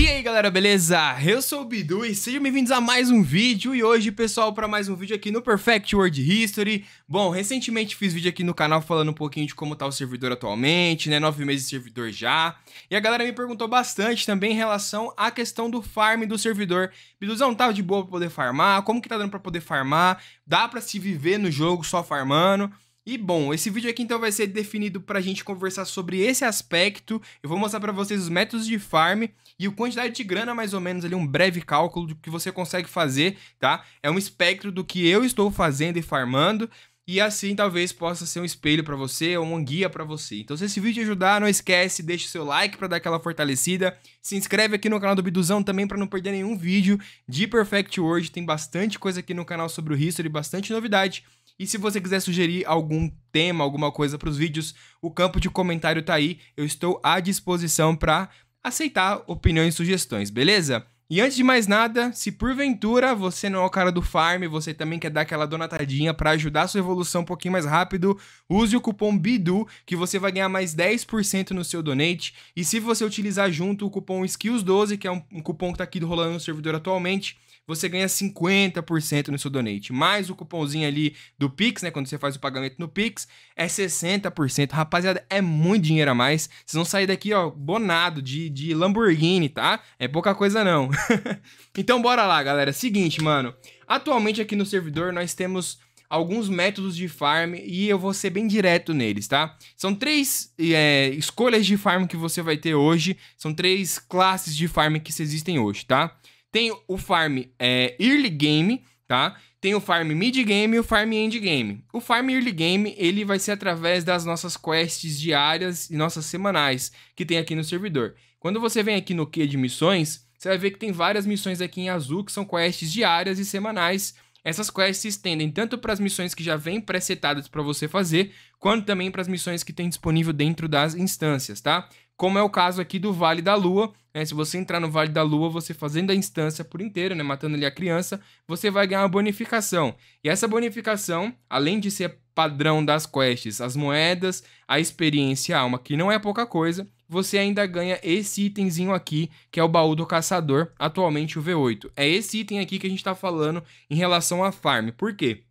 E aí galera, beleza? Eu sou o Bidu e sejam bem-vindos a mais um vídeo e hoje, pessoal, para mais um vídeo aqui no Perfect World History. Bom, recentemente fiz vídeo aqui no canal falando um pouquinho de como tá o servidor atualmente, né? Nove meses de servidor já. E a galera me perguntou bastante também em relação à questão do farm do servidor. Biduzão, tá de boa pra poder farmar? Como que tá dando pra poder farmar? Dá pra se viver no jogo só farmando? E bom, esse vídeo aqui então vai ser definido para a gente conversar sobre esse aspecto. Eu vou mostrar para vocês os métodos de farm e o quantidade de grana mais ou menos ali, um breve cálculo do que você consegue fazer, tá? É um espectro do que eu estou fazendo e farmando e assim talvez possa ser um espelho para você ou um guia para você. Então se esse vídeo ajudar, não esquece, deixa o seu like para dar aquela fortalecida, se inscreve aqui no canal do Biduzão também para não perder nenhum vídeo de Perfect World, tem bastante coisa aqui no canal sobre o history, bastante novidade. E se você quiser sugerir algum tema, alguma coisa para os vídeos, o campo de comentário tá aí. Eu estou à disposição para aceitar opiniões e sugestões, beleza? E antes de mais nada, se porventura você não é o cara do farm, você também quer dar aquela donatadinha para ajudar a sua evolução um pouquinho mais rápido, use o cupom BIDU que você vai ganhar mais 10% no seu donate. E se você utilizar junto o cupom SKILLS12, que é um, cupom que tá aqui rolando no servidor atualmente, você ganha 50% no seu donate. Mais o cupomzinho ali do Pix, né? Quando você faz o pagamento no Pix, é 60%. Rapaziada, é muito dinheiro a mais. Vocês vão sair daqui, ó, bonado de, de Lamborghini, tá? É pouca coisa não. então bora lá, galera. Seguinte, mano. Atualmente aqui no servidor nós temos alguns métodos de farm e eu vou ser bem direto neles, tá? São três é, escolhas de farm que você vai ter hoje, são três classes de farm que existem hoje, tá? Tem o farm é, early game, tá? Tem o farm mid game e o farm end game. O farm early game, ele vai ser através das nossas quests diárias e nossas semanais que tem aqui no servidor. Quando você vem aqui no que de missões, você vai ver que tem várias missões aqui em azul que são quests diárias e semanais. Essas quests se estendem tanto para as missões que já vêm pré-setadas para você fazer, quanto também para as missões que tem disponível dentro das instâncias, tá? como é o caso aqui do Vale da Lua. Né? Se você entrar no Vale da Lua, você fazendo a instância por inteiro, né? matando ali a criança, você vai ganhar uma bonificação. E essa bonificação, além de ser padrão das quests, as moedas, a experiência e a alma, que não é pouca coisa, você ainda ganha esse itemzinho aqui, que é o baú do caçador, atualmente o V8. É esse item aqui que a gente está falando em relação à farm. Por quê?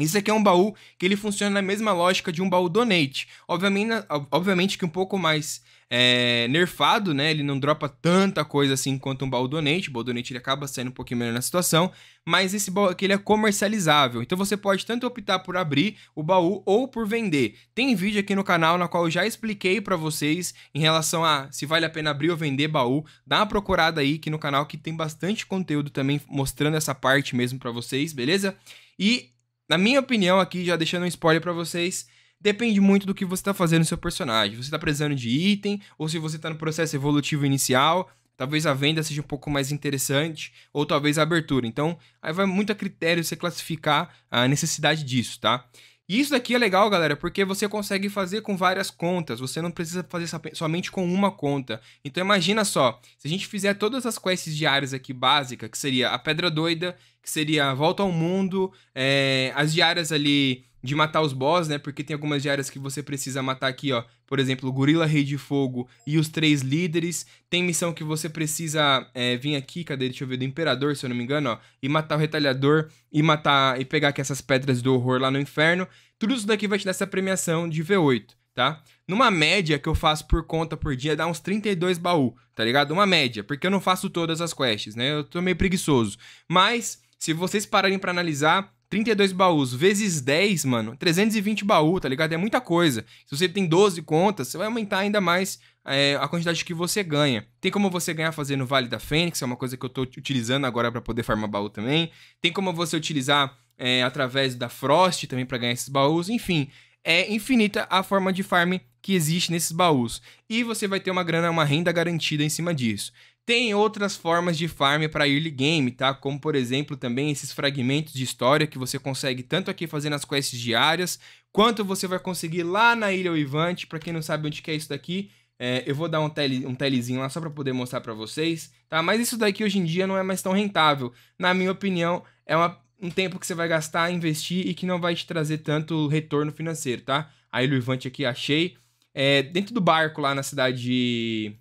Isso aqui é um baú que ele funciona na mesma lógica de um baú donate. Obviamente, obviamente que um pouco mais é, nerfado, né? Ele não dropa tanta coisa assim quanto um baú donate. O baú donate ele acaba saindo um pouquinho melhor na situação. Mas esse baú aqui ele é comercializável. Então você pode tanto optar por abrir o baú ou por vender. Tem vídeo aqui no canal na qual eu já expliquei para vocês em relação a se vale a pena abrir ou vender baú. Dá uma procurada aí aqui no canal que tem bastante conteúdo também mostrando essa parte mesmo para vocês, beleza? E na minha opinião, aqui, já deixando um spoiler para vocês, depende muito do que você tá fazendo no seu personagem. Você tá precisando de item, ou se você tá no processo evolutivo inicial, talvez a venda seja um pouco mais interessante, ou talvez a abertura. Então, aí vai muito a critério você classificar a necessidade disso, tá? E isso daqui é legal, galera, porque você consegue fazer com várias contas, você não precisa fazer somente com uma conta. Então imagina só, se a gente fizer todas as quests diárias aqui básicas, que seria a Pedra Doida, que seria a Volta ao Mundo, é, as diárias ali de matar os boss, né? Porque tem algumas áreas que você precisa matar aqui, ó. Por exemplo, o Gorila Rei de Fogo e os três líderes. Tem missão que você precisa é, vir aqui, cadê? Deixa eu ver, do Imperador, se eu não me engano, ó. E matar o Retalhador e matar e pegar aqui essas pedras do horror lá no inferno. Tudo isso daqui vai te dar essa premiação de V8, tá? Numa média que eu faço por conta por dia, dá uns 32 baú, tá ligado? Uma média, porque eu não faço todas as quests, né? Eu tô meio preguiçoso. Mas, se vocês pararem para analisar, 32 baús vezes 10, mano, 320 baú, tá ligado? É muita coisa. Se você tem 12 contas, você vai aumentar ainda mais é, a quantidade que você ganha. Tem como você ganhar fazendo Vale da Fênix, é uma coisa que eu tô utilizando agora para poder farmar baú também. Tem como você utilizar é, através da Frost também para ganhar esses baús, enfim. É infinita a forma de farm que existe nesses baús. E você vai ter uma grana, uma renda garantida em cima disso. Tem outras formas de farm para early game, tá? Como por exemplo também esses fragmentos de história que você consegue tanto aqui fazendo as quests diárias, quanto você vai conseguir lá na Ilha Oivante. Para quem não sabe onde que é isso daqui, é, eu vou dar um, tele, um telezinho lá só para poder mostrar para vocês, tá? Mas isso daqui hoje em dia não é mais tão rentável. Na minha opinião, é uma, um tempo que você vai gastar, investir e que não vai te trazer tanto retorno financeiro, tá? A Ilha Oivante aqui achei. É, dentro do barco lá na cidade de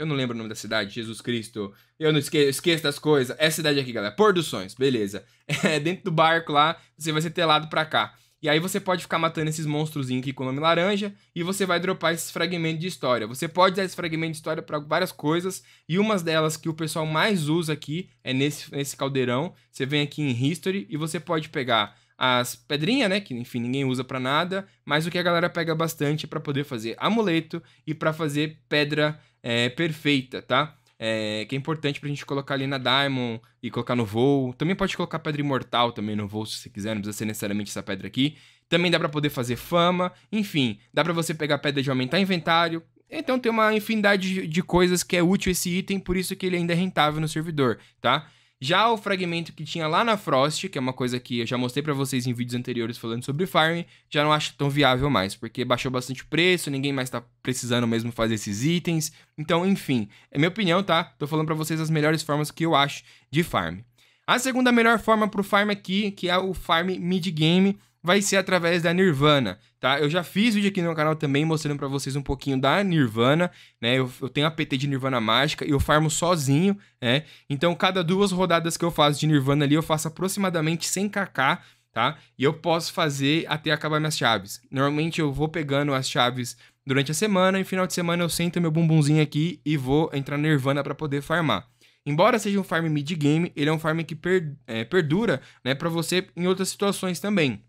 eu não lembro o nome da cidade, Jesus Cristo. Eu não esqueço, esqueço das coisas. Essa é cidade aqui, galera. Pôr dos Sonhos, beleza. É, dentro do barco lá, você vai ser telado pra cá. E aí você pode ficar matando esses monstrozinhos aqui com o nome laranja e você vai dropar esses fragmentos de história. Você pode usar esse fragmento de história para várias coisas e umas delas que o pessoal mais usa aqui é nesse, nesse caldeirão. Você vem aqui em History e você pode pegar as pedrinhas, né, que enfim, ninguém usa para nada, mas o que a galera pega bastante é para poder fazer amuleto e para fazer pedra é, perfeita, tá? É, que é importante pra gente colocar ali na Diamond e colocar no voo. Também pode colocar pedra imortal também no voo, se você quiser, não precisa ser necessariamente essa pedra aqui. Também dá para poder fazer fama, enfim, dá para você pegar pedra de aumentar inventário. Então tem uma infinidade de, de coisas que é útil esse item, por isso que ele ainda é rentável no servidor, tá? Já o fragmento que tinha lá na Frost, que é uma coisa que eu já mostrei para vocês em vídeos anteriores falando sobre farm, já não acho tão viável mais, porque baixou bastante o preço, ninguém mais tá precisando mesmo fazer esses itens. Então, enfim, é minha opinião, tá? Tô falando para vocês as melhores formas que eu acho de farm. A segunda melhor forma pro farm aqui, que é o farm mid game, vai ser através da Nirvana, tá? Eu já fiz vídeo aqui no canal também mostrando para vocês um pouquinho da Nirvana, né? Eu, eu, tenho a PT de Nirvana mágica e eu farmo sozinho, né? Então, cada duas rodadas que eu faço de Nirvana ali, eu faço aproximadamente 100kk, tá? E eu posso fazer até acabar minhas chaves. Normalmente eu vou pegando as chaves durante a semana e final de semana eu sento meu bumbumzinho aqui e vou entrar na Nirvana para poder farmar. Embora seja um farm mid game, ele é um farm que per, é, perdura, né, para você em outras situações também.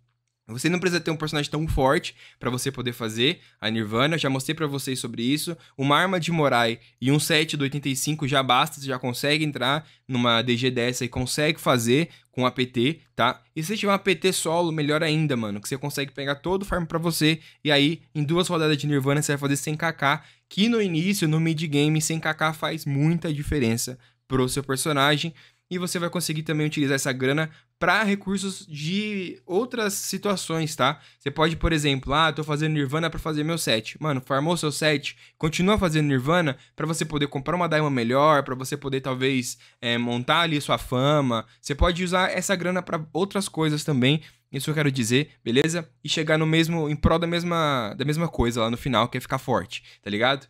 Você não precisa ter um personagem tão forte para você poder fazer a Nirvana, já mostrei para vocês sobre isso. Uma arma de Morai e um set do 85 já basta, você já consegue entrar numa DG dessa e consegue fazer com APT, tá? E se tiver um APT solo, melhor ainda, mano, que você consegue pegar todo o farm para você e aí em duas rodadas de Nirvana você vai fazer 100kk, que no início, no mid game, 100kk faz muita diferença pro seu personagem e você vai conseguir também utilizar essa grana para recursos de outras situações, tá? Você pode, por exemplo, ah, tô fazendo Nirvana para fazer meu set. Mano, farmou seu set, continua fazendo Nirvana para você poder comprar uma daima melhor, para você poder talvez é, montar ali sua fama. Você pode usar essa grana para outras coisas também. Isso eu quero dizer, beleza? E chegar no mesmo, em prol da mesma, da mesma coisa lá no final, que é ficar forte, tá ligado?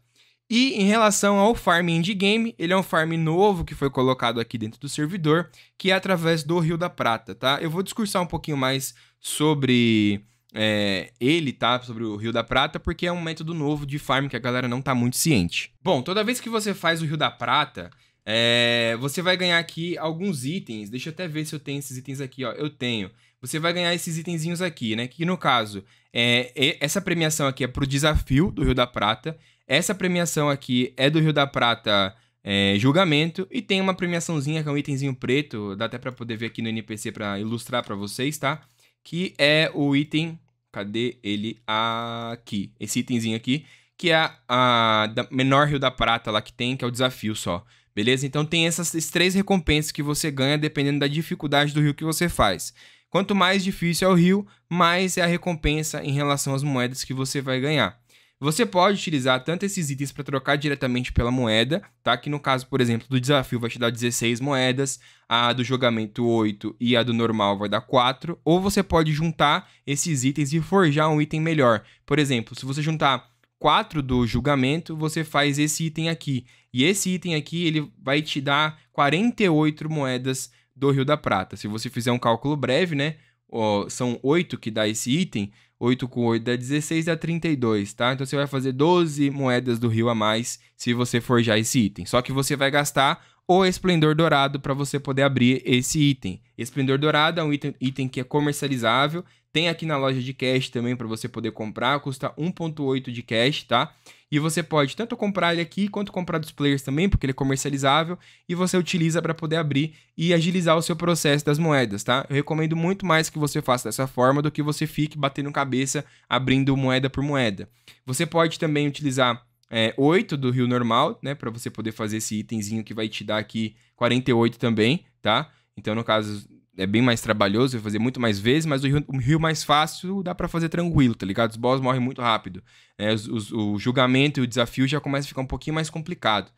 E em relação ao farm endgame, game, ele é um farm novo que foi colocado aqui dentro do servidor, que é através do Rio da Prata, tá? Eu vou discursar um pouquinho mais sobre é, ele, tá? Sobre o Rio da Prata, porque é um método novo de farm que a galera não tá muito ciente. Bom, toda vez que você faz o Rio da Prata, é, você vai ganhar aqui alguns itens. Deixa eu até ver se eu tenho esses itens aqui, ó. Eu tenho. Você vai ganhar esses itenzinhos aqui, né? Que no caso, é, essa premiação aqui é pro desafio do Rio da Prata. Essa premiação aqui é do Rio da Prata é, julgamento e tem uma premiaçãozinha que é um itemzinho preto, dá até para poder ver aqui no NPC para ilustrar para vocês, tá? Que é o item, cadê ele aqui? Esse itemzinho aqui, que é a, a menor Rio da Prata lá que tem, que é o desafio só. Beleza? Então tem essas três recompensas que você ganha dependendo da dificuldade do rio que você faz. Quanto mais difícil é o rio, mais é a recompensa em relação às moedas que você vai ganhar. Você pode utilizar tanto esses itens para trocar diretamente pela moeda, tá? Que no caso, por exemplo, do desafio vai te dar 16 moedas, a do jogamento 8 e a do normal vai dar 4, ou você pode juntar esses itens e forjar um item melhor. Por exemplo, se você juntar 4 do julgamento, você faz esse item aqui. E esse item aqui, ele vai te dar 48 moedas do Rio da Prata. Se você fizer um cálculo breve, né? ó, são 8 que dá esse item, 8 com 8 dá 16, dá 32, tá? Então você vai fazer 12 moedas do rio a mais se você forjar esse item. Só que você vai gastar o Esplendor Dourado para você poder abrir esse item. Esplendor Dourado é um item, item que é comercializável, tem aqui na loja de cash também para você poder comprar, custa 1.8 de cash, tá? E você pode tanto comprar ele aqui quanto comprar dos players também, porque ele é comercializável e você utiliza para poder abrir e agilizar o seu processo das moedas, tá? Eu recomendo muito mais que você faça dessa forma do que você fique batendo cabeça abrindo moeda por moeda. Você pode também utilizar é, 8 do Rio Normal, né? Para você poder fazer esse itemzinho que vai te dar aqui 48 também, tá? Então, no caso, é bem mais trabalhoso, vai fazer muito mais vezes, mas o rio, o rio mais fácil dá para fazer tranquilo, tá ligado? Os boss morrem muito rápido. Né? Os, os, o julgamento e o desafio já começa a ficar um pouquinho mais complicado.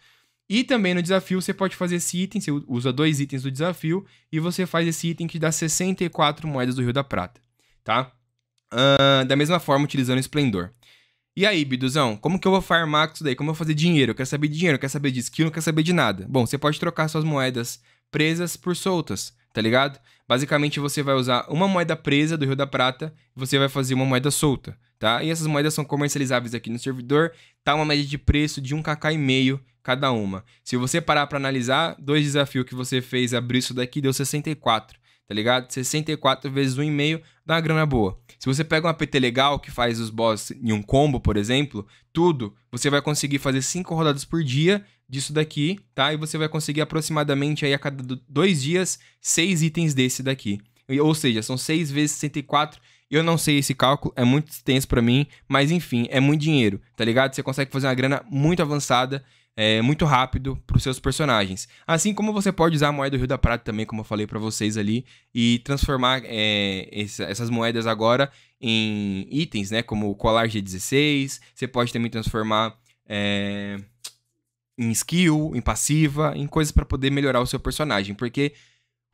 E também no desafio você pode fazer esse item, você usa dois itens do desafio e você faz esse item que dá 64 moedas do Rio da Prata, tá? Uh, da mesma forma, utilizando o Esplendor. E aí, Biduzão, como que eu vou farmar com isso daí? Como eu vou fazer dinheiro? Eu quero saber de dinheiro, eu quero saber de skill, não quero saber de nada. Bom, você pode trocar suas moedas presas por soltas tá ligado? Basicamente você vai usar uma moeda presa do Rio da Prata, você vai fazer uma moeda solta, tá? E essas moedas são comercializáveis aqui no servidor, tá uma média de preço de 1kk e meio cada uma. Se você parar para analisar, dois desafios que você fez abrir isso daqui deu 64, tá ligado? 64 vezes 1,5 dá uma grana boa. Se você pega uma PT legal que faz os boss em um combo, por exemplo, tudo, você vai conseguir fazer 5 rodadas por dia, disso daqui, tá? E você vai conseguir aproximadamente aí a cada dois dias seis itens desse daqui. Ou seja, são 6 vezes 64. Eu não sei esse cálculo, é muito extenso para mim, mas enfim, é muito dinheiro, tá ligado? Você consegue fazer uma grana muito avançada, é, muito rápido para os seus personagens. Assim como você pode usar a moeda do Rio da Prata também, como eu falei para vocês ali, e transformar é, essa, essas moedas agora em itens, né? Como o colar G16, você pode também transformar. É em skill, em passiva, em coisas para poder melhorar o seu personagem, porque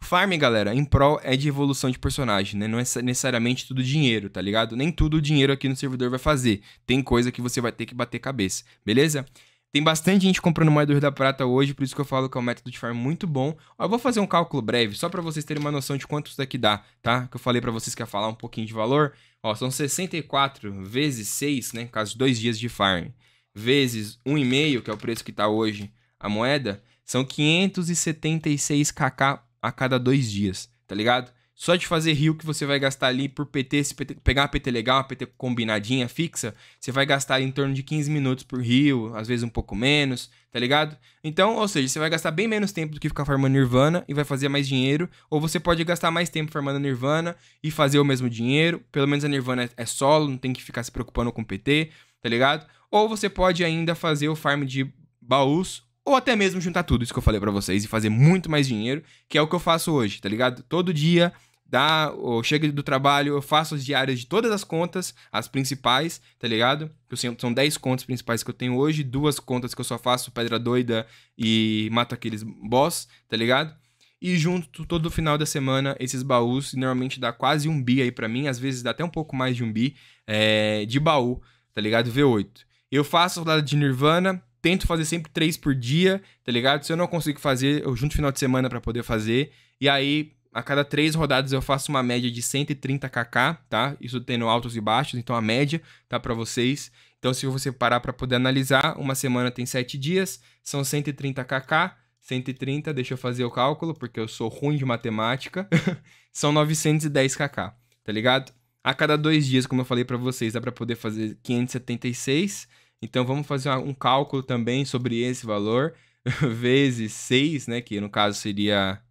farm, galera, em pro é de evolução de personagem, né? Não é necessariamente tudo dinheiro, tá ligado? Nem tudo o dinheiro aqui no servidor vai fazer. Tem coisa que você vai ter que bater cabeça, beleza? Tem bastante gente comprando mais do Rio da Prata hoje, por isso que eu falo que é um método de farm muito bom. Eu vou fazer um cálculo breve, só para vocês terem uma noção de quanto isso daqui dá, tá? Que eu falei para vocês que ia falar um pouquinho de valor. Ó, são 64 vezes 6, né? No caso, dois dias de farm vezes 1,5, que é o preço que está hoje a moeda, são 576 kk a cada dois dias, tá ligado? Só de fazer rio que você vai gastar ali por PT, se PT, pegar uma PT legal, uma PT combinadinha, fixa, você vai gastar em torno de 15 minutos por rio, às vezes um pouco menos, tá ligado? Então, ou seja, você vai gastar bem menos tempo do que ficar farmando Nirvana e vai fazer mais dinheiro, ou você pode gastar mais tempo farmando Nirvana e fazer o mesmo dinheiro, pelo menos a Nirvana é solo, não tem que ficar se preocupando com PT, tá ligado? Ou você pode ainda fazer o farm de baús ou até mesmo juntar tudo isso que eu falei para vocês e fazer muito mais dinheiro, que é o que eu faço hoje, tá ligado? Todo dia dá, eu chego do trabalho, eu faço as diárias de todas as contas, as principais, tá ligado? São 10 contas principais que eu tenho hoje, duas contas que eu só faço pedra doida e mato aqueles boss, tá ligado? E junto todo final da semana esses baús, normalmente dá quase um bi aí para mim, às vezes dá até um pouco mais de um bi é, de baú, tá ligado? V8. Eu faço a rodada de Nirvana, tento fazer sempre três por dia, tá ligado? Se eu não consigo fazer, eu junto final de semana para poder fazer. E aí, a cada três rodadas eu faço uma média de 130kk, tá? Isso tendo altos e baixos, então a média tá para vocês. Então, se você parar para poder analisar, uma semana tem sete dias, são 130kk. 130, deixa eu fazer o cálculo, porque eu sou ruim de matemática. são 910kk, tá ligado? A cada dois dias, como eu falei para vocês, dá para poder fazer 576. Então vamos fazer um cálculo também sobre esse valor, vezes 6, né? Que no caso seria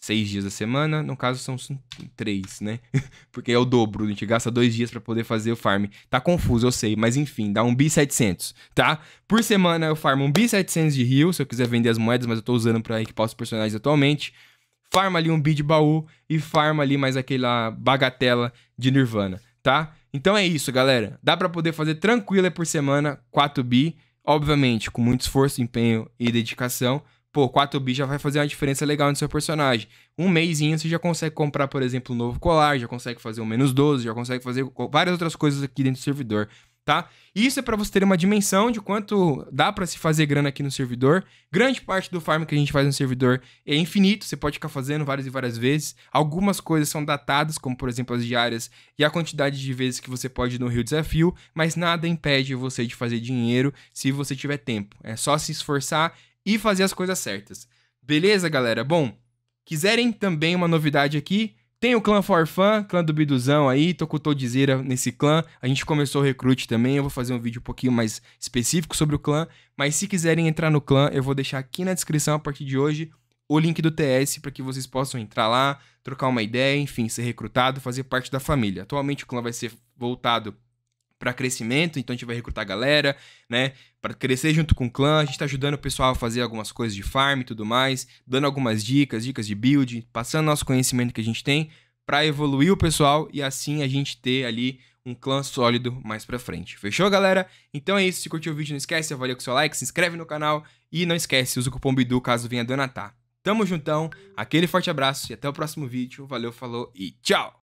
6 dias da semana. No caso são 3, né? Porque é o dobro. A gente gasta dois dias para poder fazer o farm. Tá confuso, eu sei, mas enfim, dá um B 700, tá? Por semana eu farmo um B 700 de rio, se eu quiser vender as moedas, mas eu tô usando para equipar os personagens atualmente farma ali um bi de baú e farma ali mais aquela bagatela de Nirvana, tá? Então é isso, galera. Dá para poder fazer tranquila por semana 4 bi, obviamente, com muito esforço, empenho e dedicação. Pô, 4 bi já vai fazer uma diferença legal no seu personagem. Um mêsinho você já consegue comprar, por exemplo, um novo colar, já consegue fazer um menos 12, já consegue fazer várias outras coisas aqui dentro do servidor tá? Isso é para você ter uma dimensão de quanto dá para se fazer grana aqui no servidor. Grande parte do farm que a gente faz no servidor é infinito, você pode ficar fazendo várias e várias vezes. Algumas coisas são datadas, como por exemplo as diárias e a quantidade de vezes que você pode no Rio Desafio, mas nada impede você de fazer dinheiro se você tiver tempo. É só se esforçar e fazer as coisas certas. Beleza, galera? Bom, quiserem também uma novidade aqui, tem o clã Forfan, clã do Biduzão aí, tô com o Todizera nesse clã. A gente começou o recrute também, eu vou fazer um vídeo um pouquinho mais específico sobre o clã. Mas se quiserem entrar no clã, eu vou deixar aqui na descrição a partir de hoje o link do TS para que vocês possam entrar lá, trocar uma ideia, enfim, ser recrutado, fazer parte da família. Atualmente o clã vai ser voltado para crescimento, então a gente vai recrutar galera, né? Para crescer junto com o clã, a gente tá ajudando o pessoal a fazer algumas coisas de farm e tudo mais, dando algumas dicas, dicas de build, passando nosso conhecimento que a gente tem para evoluir o pessoal e assim a gente ter ali um clã sólido mais pra frente. Fechou, galera? Então é isso. Se curtiu o vídeo, não esquece, avalia com seu like, se inscreve no canal e não esquece, usa o cupom BIDU caso venha donatar. Tamo juntão, aquele forte abraço e até o próximo vídeo. Valeu, falou e tchau!